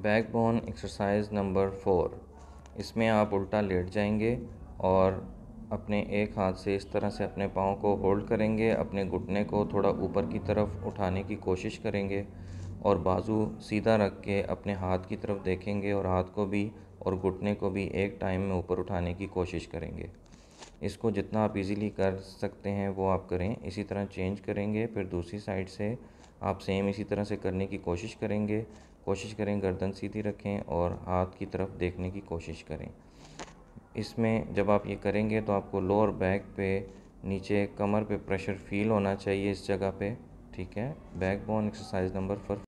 backbone exercise number four इसमें आप उल्टा लेट जाएंगे और अपने एक हाथ से इस तरह से अपने पाँव को होल्ड करेंगे अपने घुटने को थोड़ा ऊपर की तरफ उठाने की कोशिश करेंगे और बाजू सीधा रख के अपने हाथ की तरफ देखेंगे और हाथ को भी और घुटने को भी एक टाइम में ऊपर उठाने की कोशिश करेंगे इसको जितना आप इजीली कर सकते हैं वो आप करें इसी तरह चेंज करेंगे फिर दूसरी साइड से आप सेम इसी तरह से करने की कोशिश करेंगे कोशिश करें गर्दन सीधी रखें और हाथ की तरफ देखने की कोशिश करें इसमें जब आप ये करेंगे तो आपको लोअर बैक पे नीचे कमर पे प्रेशर फील होना चाहिए इस जगह पे ठीक है backbone exercise number for